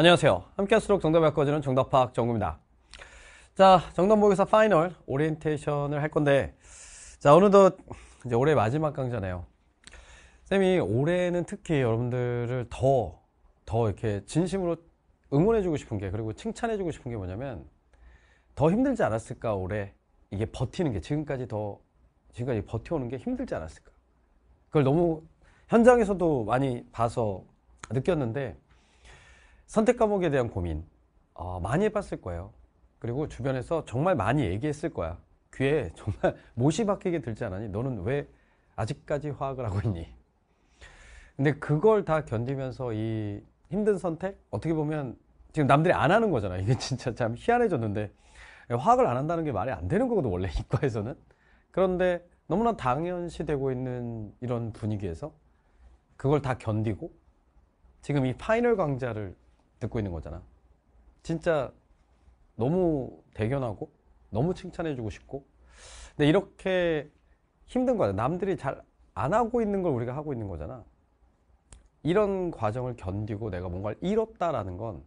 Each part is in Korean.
안녕하세요. 함께할수록 정답을 바꿔주는 정답 파악 정구입니다. 자, 정답 모의고사 파이널 오리엔테이션을 할 건데, 자, 어느덧 이제 올해 마지막 강좌네요. 쌤이 올해는 특히 여러분들을 더, 더 이렇게 진심으로 응원해주고 싶은 게, 그리고 칭찬해주고 싶은 게 뭐냐면, 더 힘들지 않았을까, 올해. 이게 버티는 게, 지금까지 더, 지금까지 버텨오는 게 힘들지 않았을까. 그걸 너무 현장에서도 많이 봐서 느꼈는데, 선택 과목에 대한 고민 어, 많이 해봤을 거예요. 그리고 주변에서 정말 많이 얘기했을 거야. 귀에 정말 못이 박히게 들지 않았니? 너는 왜 아직까지 화학을 하고 있니? 근데 그걸 다 견디면서 이 힘든 선택? 어떻게 보면 지금 남들이 안 하는 거잖아. 이게 진짜 참 희한해졌는데. 화학을 안 한다는 게 말이 안 되는 거거든, 원래 이과에서는. 그런데 너무나 당연시 되고 있는 이런 분위기에서 그걸 다 견디고 지금 이 파이널 강좌를 듣고 있는 거잖아. 진짜 너무 대견하고 너무 칭찬해주고 싶고 근데 이렇게 힘든 거야. 남들이 잘 안 하고 있는 걸 우리가 하고 있는 거잖아. 이런 과정을 견디고 내가 뭔가를 잃었다라는 건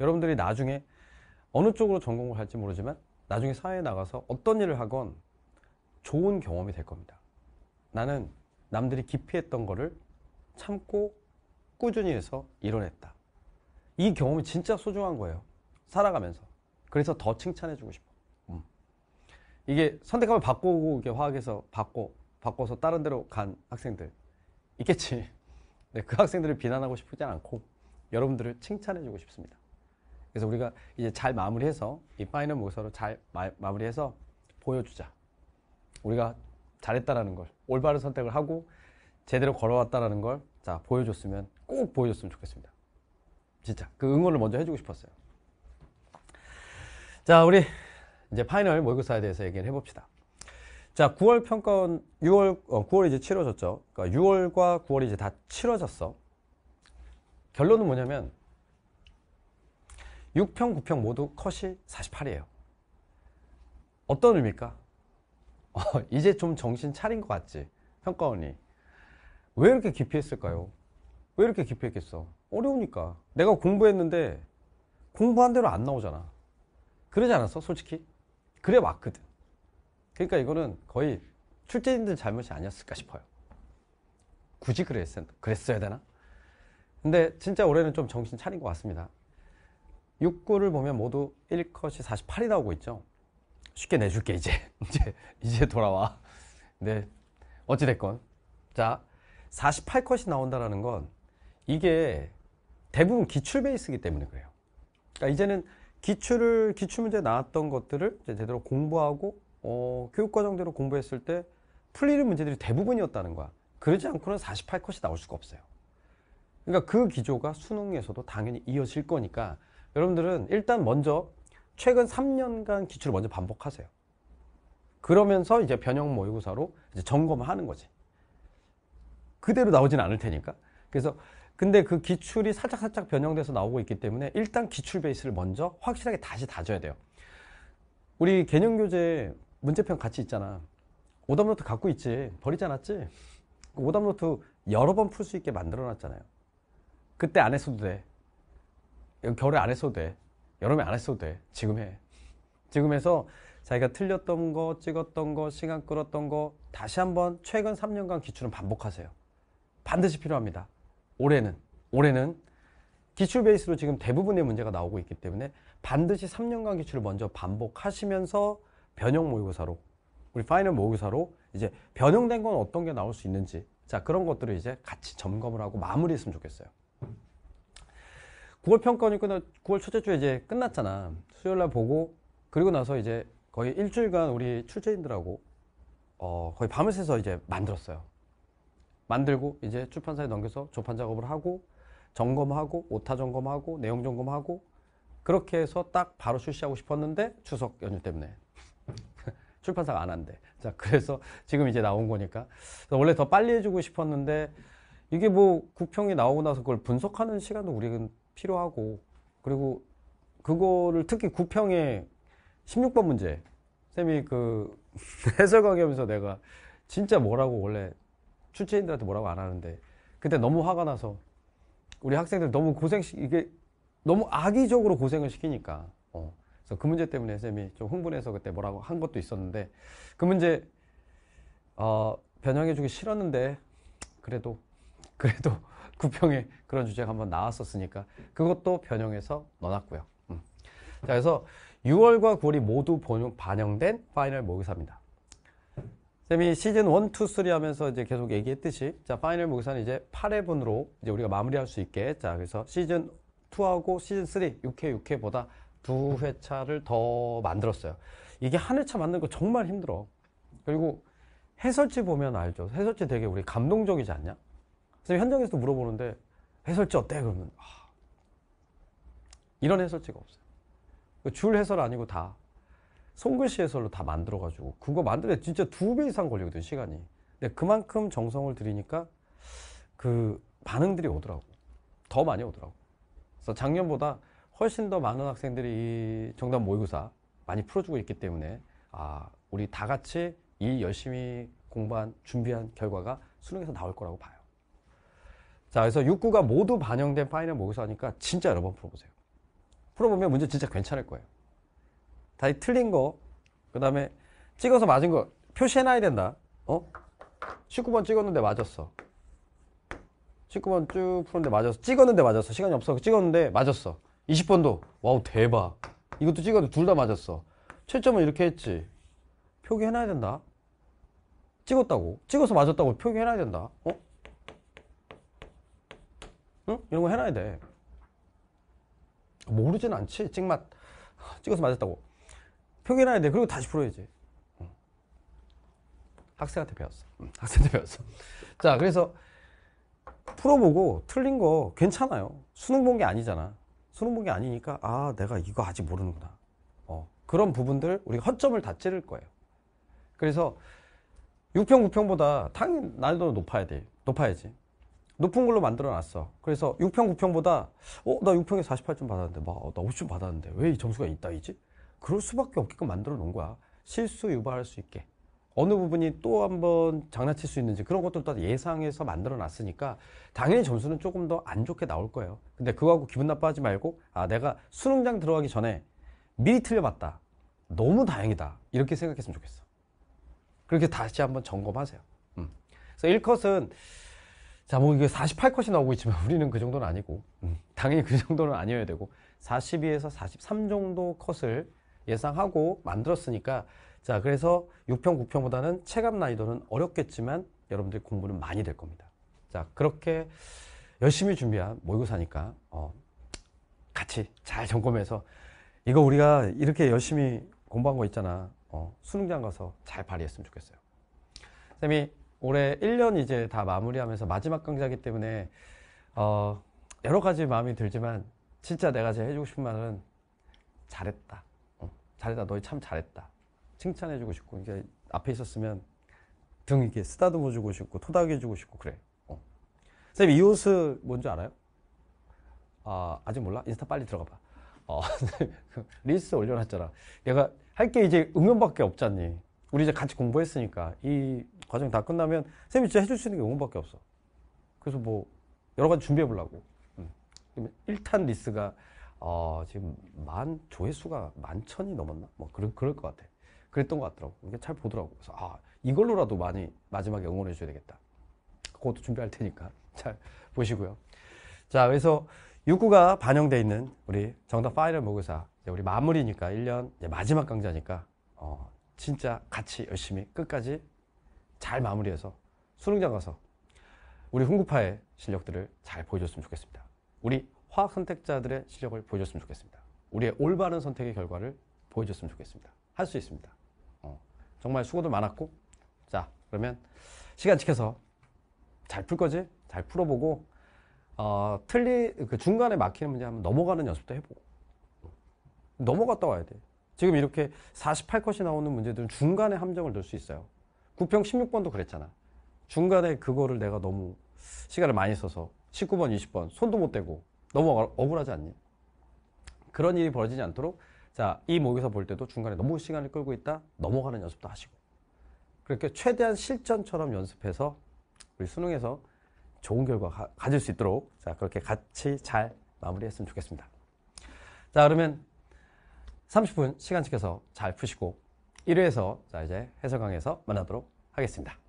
여러분들이 나중에 어느 쪽으로 전공을 할지 모르지만 나중에 사회에 나가서 어떤 일을 하건 좋은 경험이 될 겁니다. 나는 남들이 기피했던 거를 참고 꾸준히 해서 이뤄냈다. 이 경험이 진짜 소중한 거예요. 살아가면서. 그래서 더 칭찬해주고 싶어. 음. 이게 선택하면 바꾸고 이게 화학에서 바꿔 바꿔서 다른 데로 간 학생들 있겠지. 네, 그 학생들을 비난하고 싶지 않고 여러분들을 칭찬해주고 싶습니다. 그래서 우리가 이제 잘 마무리해서 이 파이널 모서로잘 마, 마무리해서 보여주자. 우리가 잘했다라는 걸 올바른 선택을 하고 제대로 걸어왔다라는 걸자 보여줬으면 꼭 보여줬으면 좋겠습니다. 진짜 그 응원을 먼저 해주고 싶었어요. 자, 우리 이제 파이널 모의고사에 대해서 얘기를 해봅시다. 자, 9월 평가원, 6월, 어, 9월이 제 치러졌죠. 그러니까 6월과 9월이 이제 다 치러졌어. 결론은 뭐냐면 6평, 9평 모두 컷이 48이에요. 어떤 의미일까? 어, 이제 좀 정신 차린 것 같지? 평가원이. 왜 이렇게 기피했을까요? 왜 이렇게 기피했겠어? 어려우니까 내가 공부했는데 공부한 대로 안 나오잖아 그러지 않았어 솔직히 그래 왔거든 그러니까 이거는 거의 출제인들 잘못이 아니었을까 싶어요 굳이 그랬, 그랬어야 되나? 근데 진짜 올해는 좀 정신 차린 것 같습니다 6구를 보면 모두 1컷이 48이 나오고 있죠 쉽게 내줄게 이제 이제 이제 돌아와 네 어찌됐건 자 48컷이 나온다라는 건 이게 대부분 기출 베이스이기 때문에 그래요. 그러니까 이제는 기출을 기출 문제 나왔던 것들을 제대로 공부하고 어, 교육 과정대로 공부했을 때 풀리는 문제들이 대부분이었다는 거야. 그러지 않고는 48컷이 나올 수가 없어요. 그러니까 그 기조가 수능에서도 당연히 이어질 거니까 여러분들은 일단 먼저 최근 3년간 기출을 먼저 반복하세요. 그러면서 이제 변형 모의고사로 이제 점검하는 거지. 그대로 나오진 않을 테니까. 그래서 근데 그 기출이 살짝살짝 변형돼서 나오고 있기 때문에 일단 기출 베이스를 먼저 확실하게 다시 다져야 돼요. 우리 개념교재 문제편 같이 있잖아. 오답노트 갖고 있지. 버리지 않았지? 그 오답노트 여러 번 풀 수 있게 만들어놨잖아요. 그때 안 했어도 돼. 겨울에 안 했어도 돼. 여름에 안 했어도 돼. 지금 해. 지금 해서 자기가 틀렸던 거, 찍었던 거, 시간 끌었던 거 다시 한번 최근 3년간 기출은 반복하세요. 반드시 필요합니다. 올해는 올해는 기출 베이스로 지금 대부분의 문제가 나오고 있기 때문에 반드시 3년간 기출을 먼저 반복하시면서 변형 모의고사로 우리 파이널 모의고사로 이제 변형된 건 어떤 게 나올 수 있는지 자 그런 것들을 이제 같이 점검을 하고 마무리했으면 좋겠어요. 9월 평가원이 끝나 9월 첫째 주에 이제 끝났잖아. 수요일 날 보고 그리고 나서 이제 거의 일주일간 우리 출제인들하고 어 거의 밤을 새서 이제 만들었어요. 만들고 이제 출판사에 넘겨서 조판 작업을 하고 점검하고 오타 점검하고 내용 점검하고 그렇게 해서 딱 바로 출시하고 싶었는데 추석 연휴 때문에 출판사가 안 한대. 자 그래서 지금 이제 나온 거니까 원래 더 빨리 해주고 싶었는데 이게 뭐 국평이 나오고 나서 그걸 분석하는 시간도 우리는 필요하고 그리고 그거를 특히 국평의 16번 문제 쌤이 그 해설 강의하면서 내가 진짜 뭐라고 원래 출제인들한테 뭐라고 안 하는데 그때 너무 화가 나서 우리 학생들 너무 고생 이게 너무 악의적으로 고생을 시키니까 어. 그래서 그 문제 때문에 쌤이 좀 흥분해서 그때 뭐라고 한 것도 있었는데 그 문제 어, 변형해주기 싫었는데 그래도 그래도 구평에 그런 주제가 한번 나왔었으니까 그것도 변형해서 넣어놨고요. 음. 자 그래서 6월과 9월이 모두 반영된 파이널 모의사입니다. 그다 시즌 1, 2, 3 하면서 이제 계속 얘기했듯이 자 파이널 모의사는 이제 8회분으로 이제 우리가 마무리할 수 있게 자 그래서 시즌 2하고 시즌 3 6회 6회보다 두 회차를 더 만들었어요. 이게 한 회차 만드는 거 정말 힘들어. 그리고 해설지 보면 알죠. 해설지 되게 우리 감동적이지 않냐? 그래서 현장에서도 물어보는데 해설지 어때? 그러면 아, 이런 해설지가 없어요. 그 줄 해설 아니고 다 손글씨 해설로 다 만들어가지고 그거 만드는 들 진짜 두 배 이상 걸리거든 시간이. 근데 그만큼 정성을 들이니까 그 반응들이 오더라고. 더 많이 오더라고. 그래서 작년보다 훨씬 더 많은 학생들이 이 정답 모의고사 많이 풀어주고 있기 때문에 아 우리 다 같이 이 열심히 공부한 준비한 결과가 수능에서 나올 거라고 봐요. 자 그래서 6구가 모두 반영된 파이널 모의고사니까 진짜 여러 번 풀어보세요. 풀어보면 문제 진짜 괜찮을 거예요. 다시 틀린 거, 그 다음에 찍어서 맞은 거 표시해놔야 된다. 어? 19번 찍었는데 맞았어. 19번 쭉 푸는데 맞았어. 찍었는데 맞았어. 시간이 없어. 찍었는데 맞았어. 20번도. 와우, 대박. 이것도 찍었는데 둘 다 맞았어. 채점은 이렇게 했지. 표기해놔야 된다. 찍었다고. 찍어서 맞았다고 표기해놔야 된다. 어? 응? 이런 거 해놔야 돼. 모르진 않지. 찍맛. 찍어서 맞았다고. 표기나야 돼. 그리고 다시 풀어야지. 학생한테 배웠어. 학생한테 배웠어. 자, 그래서 풀어보고 틀린 거 괜찮아요. 수능 본 게 아니잖아. 수능 본 게 아니니까 아, 내가 이거 아직 모르는구나. 어, 그런 부분들 우리가 허점을 다 찌를 거예요. 그래서 6평, 9평보다 당연히 난이도 높아야 돼. 높아야지. 높은 걸로 만들어 놨어. 그래서 6평, 9평보다, 어, 나 6평에 48점 받았는데, 막, 어, 나 50점 받았는데, 왜 이 점수가 있다, 이지 그럴 수밖에 없게끔 만들어 놓은 거야. 실수 유발할 수 있게. 어느 부분이 또 한번 장난칠 수 있는지 그런 것들도 다 예상해서 만들어 놨으니까 당연히 점수는 조금 더 안 좋게 나올 거예요. 근데 그거하고 기분 나빠하지 말고 아, 내가 수능장 들어가기 전에 미리 틀려봤다. 너무 다행이다. 이렇게 생각했으면 좋겠어. 그렇게 다시 한번 점검하세요. 음. 그래서 1컷은 자, 뭐 이게 48컷이 나오고 있지만 우리는 그 정도는 아니고 음, 당연히 그 정도는 아니어야 되고 42에서 43 정도 컷을 예상하고 만들었으니까 자 그래서 6평 9평보다는 체감 난이도는 어렵겠지만 여러분들이 공부는 많이 될 겁니다 자 그렇게 열심히 준비한 모의고사니까 어, 같이 잘 점검해서 이거 우리가 이렇게 열심히 공부한 거 있잖아 어, 수능장 가서 잘 발휘했으면 좋겠어요 쌤이 올해 1년 이제 다 마무리하면서 마지막 강좌기 이 때문에 어, 여러 가지 마음이 들지만 진짜 내가 제일 해주고 싶은 말은 잘했다 잘했다 너희 참 잘했다 칭찬해주고 싶고 이게 앞에 있었으면 등 이렇게 쓰다듬어주고 싶고 토닥여주고 싶고 그래 어. 선이 옷을 뭔지 알아요? 아 아직 몰라? 인스타 빨리 들어가봐 어, 리스 올려놨잖아 내가 할 게 이제 응원밖에 없잖니 우리 이제 같이 공부했으니까 이 과정 다 끝나면 선이 진짜 해줄 수 있는 게 응원밖에 없어 그래서 뭐 여러 가지 준비해 보려고 음. 1탄 리스가 어, 지금 만 조회수가 만 천이 넘었나? 뭐 그런 그럴 것 같아. 그랬던 것 같더라고. 이게 잘 보더라고. 그래서 아 이걸로라도 많이 마지막에 응원해 줘야 되겠다. 그것도 준비할 테니까 잘 보시고요. 자 그래서 육구가 반영돼 있는 우리 정답 파이널 모의사 우리 마무리니까 1년 마지막 강좌니까 어, 진짜 같이 열심히 끝까지 잘 마무리해서 수능장 가서 우리 훈구파의 실력들을 잘 보여줬으면 좋겠습니다. 우리 화학 선택자들의 실력을 보여줬으면 좋겠습니다. 우리의 올바른 선택의 결과를 보여줬으면 좋겠습니다. 할 수 있습니다. 어, 정말 수고도 많았고 자 그러면 시간 지켜서 잘 풀 거지? 잘 풀어보고 어, 틀리 그 중간에 막히는 문제 하면 넘어가는 연습도 해보고 넘어갔다 와야 돼. 지금 이렇게 48컷이 나오는 문제들은 중간에 함정을 넣을 수 있어요. 구평 16번도 그랬잖아. 중간에 그거를 내가 너무 시간을 많이 써서 19번, 20번 손도 못 대고 너무 억울하지 않냐? 그런 일이 벌어지지 않도록 자, 이 목에서 볼 때도 중간에 너무 시간을 끌고 있다 넘어가는 연습도 하시고 그렇게 최대한 실전처럼 연습해서 우리 수능에서 좋은 결과 가, 가질 수 있도록 자 그렇게 같이 잘 마무리했으면 좋겠습니다. 자 그러면 30분 시간 지켜서 잘 푸시고 1회에서 자 이제 해설강에서 만나도록 하겠습니다.